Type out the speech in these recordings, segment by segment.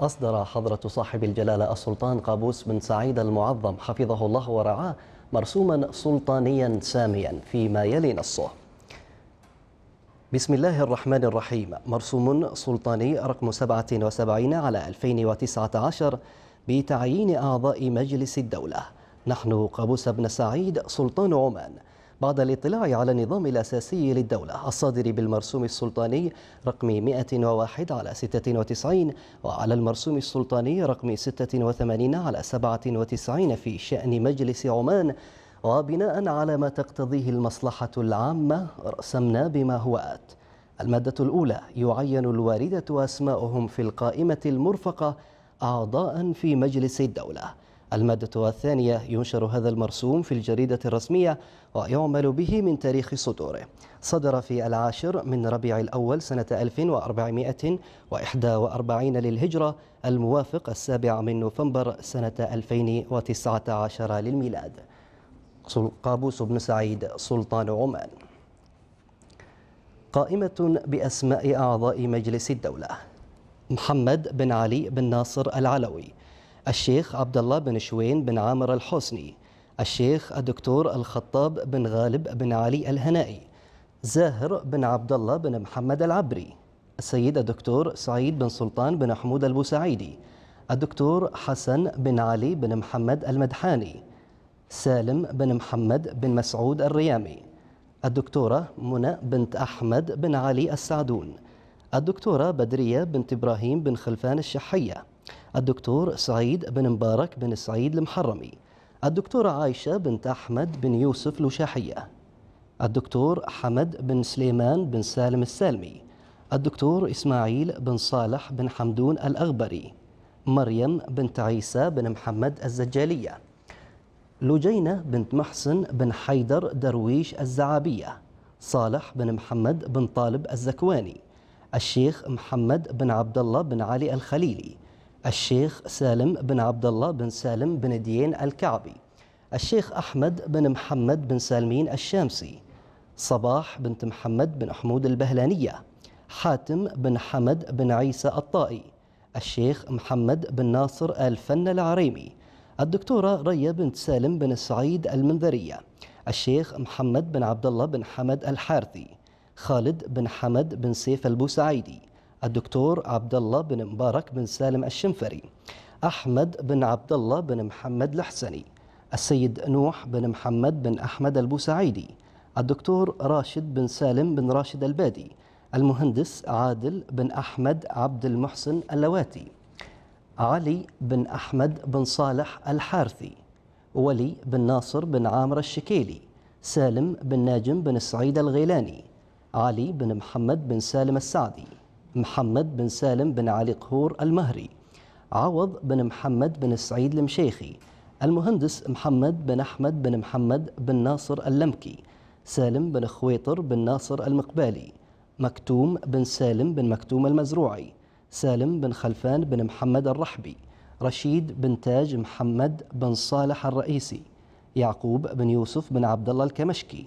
أصدر حضرة صاحب الجلالة السلطان قابوس بن سعيد المعظم حفظه الله ورعاه مرسوما سلطانيا ساميا فيما يلي نصه بسم الله الرحمن الرحيم مرسوم سلطاني رقم 77 على 2019 بتعيين أعضاء مجلس الدولة نحن قابوس بن سعيد سلطان عمان بعد الاطلاع على النظام الأساسي للدولة الصادر بالمرسوم السلطاني رقم 101 على 96 وعلى المرسوم السلطاني رقم 86 على 97 في شأن مجلس عمان وبناء على ما تقتضيه المصلحة العامة رسمنا بما هو آت المادة الأولى يعين الواردة أسماؤهم في القائمة المرفقة أعضاء في مجلس الدولة المادة الثانية ينشر هذا المرسوم في الجريدة الرسمية ويعمل به من تاريخ صدوره صدر في العاشر من ربيع الأول سنة 1441 للهجرة الموافق السابع من نوفمبر سنة 2019 للميلاد قابوس بن سعيد سلطان عمان قائمة بأسماء أعضاء مجلس الدولة محمد بن علي بن ناصر العلوي الشيخ عبد الله بن شوين بن عامر الحسني الشيخ الدكتور الخطاب بن غالب بن علي الهنائي زاهر بن عبد الله بن محمد العبري السيد الدكتور سعيد بن سلطان بن حمود البوسعيدي الدكتور حسن بن علي بن محمد المدحاني سالم بن محمد بن مسعود الريامي الدكتورة منى بنت أحمد بن علي السعدون الدكتورة بدرية بنت إبراهيم بن خلفان الشحية الدكتور سعيد بن مبارك بن سعيد المحرمي الدكتورة عايشة بنت أحمد بن يوسف لوشاحية الدكتور حمد بن سليمان بن سالم السالمي الدكتور إسماعيل بن صالح بن حمدون الأغبري مريم بنت عيسى بن محمد الزجالية لجينة بنت محسن بن حيدر درويش الزعابية صالح بن محمد بن طالب الزكواني الشيخ محمد بن عبد الله بن علي الخليلي الشيخ سالم بن عبد الله بن سالم بن ديين الكعبي الشيخ أحمد بن محمد بن سالمين الشامسي صباح بنت محمد بن حمود البهلانية حاتم بن حمد بن عيسى الطائي الشيخ محمد بن ناصر الفن العريمي الدكتورة ريا بنت سالم بن سعيد المنذرية الشيخ محمد بن عبد الله بن حمد الحارثي خالد بن حمد بن سيف البوسعيدي الدكتور عبد الله بن مبارك بن سالم الشنفري أحمد بن عبد الله بن محمد الحسني السيد نوح بن محمد بن أحمد البوسعيدي الدكتور راشد بن سالم بن راشد البادي المهندس عادل بن أحمد عبد المحسن اللواتي علي بن أحمد بن صالح الحارثي ولي بن ناصر بن عامر الشكيلي سالم بن ناجم بن سعيد الغيلاني علي بن محمد بن سالم السعدي محمد بن سالم بن علي قهور المهري عوض بن محمد بن سعيد المشيخي المهندس محمد بن أحمد بن محمد بن ناصر اللمكي سالم بن خويطر بن ناصر المقبالي مكتوم بن سالم بن مكتوم المزروعي سالم بن خلفان بن محمد الرحبي رشيد بن تاج محمد بن صالح الرئيسي يعقوب بن يوسف بن عبد الله الكمشكي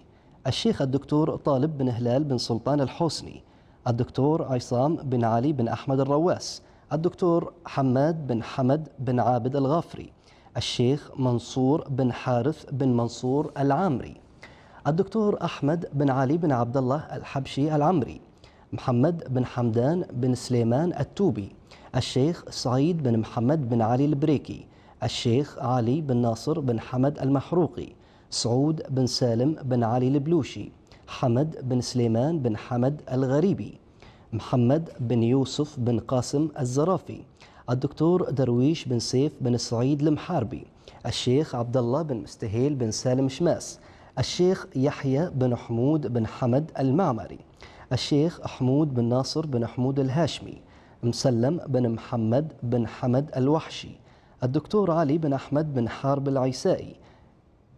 الشيخ الدكتور طالب بن هلال بن سلطان الحوسني الدكتور عصام بن علي بن أحمد الرواس الدكتور حماد بن حمد بن عابد الغافري الشيخ منصور بن حارث بن منصور العامري الدكتور أحمد بن علي بن عبد الله الحبشي العمري محمد بن حمدان بن سليمان التوبي الشيخ سعيد بن محمد بن علي البريكي الشيخ علي بن ناصر بن حمد المحروقي سعود بن سالم بن علي البلوشي حمد بن سليمان بن حمد الغريبي محمد بن يوسف بن قاسم الزرافي الدكتور درويش بن سيف بن سعيد المحاربي الشيخ عبد الله بن مستهيل بن سالم شماس الشيخ يحيى بن حمود بن حمد المعمري الشيخ حمود بن ناصر بن حمود الهاشمي مسلم بن محمد بن حمد الوحشي الدكتور علي بن أحمد بن حارب العيسائي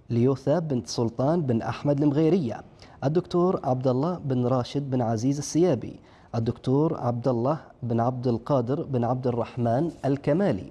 ليوثا بنت سلطان بن أحمد المغيرية الدكتور عبد الله بن راشد بن عزيز السيابي الدكتور عبد الله بن عبد القادر بن عبد الرحمن الكمالي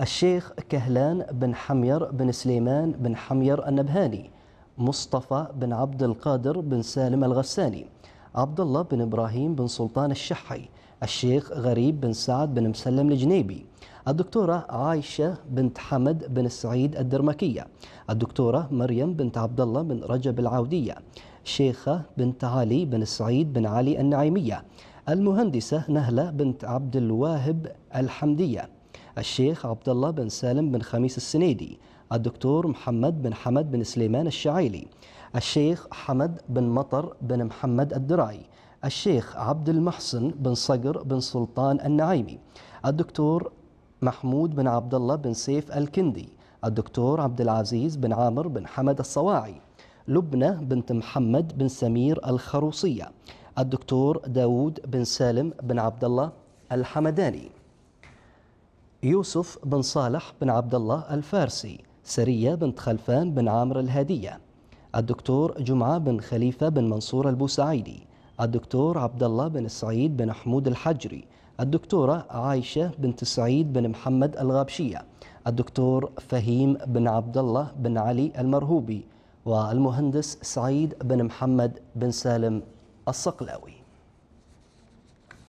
الشيخ كهلان بن حمير بن سليمان بن حمير النبهاني مصطفى بن عبد القادر بن سالم الغساني عبد الله بن ابراهيم بن سلطان الشحي الشيخ غريب بن سعد بن مسلم الجنيبي الدكتورة عايشة بنت حمد بن سعيد الدرمكية الدكتورة مريم بنت عبد الله بن رجب العودية شيخة بنت علي بن سعيد بن علي النعيمية المهندسة نهلة بنت عبد الواهب الحمدية الشيخ عبد الله بن سالم بن خميس السنيدي الدكتور محمد بن حمد بن سليمان الشعيلي الشيخ حمد بن مطر بن محمد الدراعي الشيخ عبد المحسن بن صقر بن سلطان النعيمي الدكتور محمود بن عبد الله بن سيف الكندي الدكتور عبد العزيز بن عامر بن حمد الصواعي لبنى بنت محمد بن سمير الخروصية الدكتور داود بن سالم بن عبد الله الحمداني يوسف بن صالح بن عبد الله الفارسي سرية بنت خلفان بن عامر الهادية الدكتور جمعة بن خليفة بن منصور البوسعيدي الدكتور عبد الله بن سعيد بن حمود الحجري الدكتورة عايشة بنت سعيد بن محمد الغابشية الدكتور فهيم بن عبد الله بن علي المرهوبي والمهندس سعيد بن محمد بن سالم الصقلاوي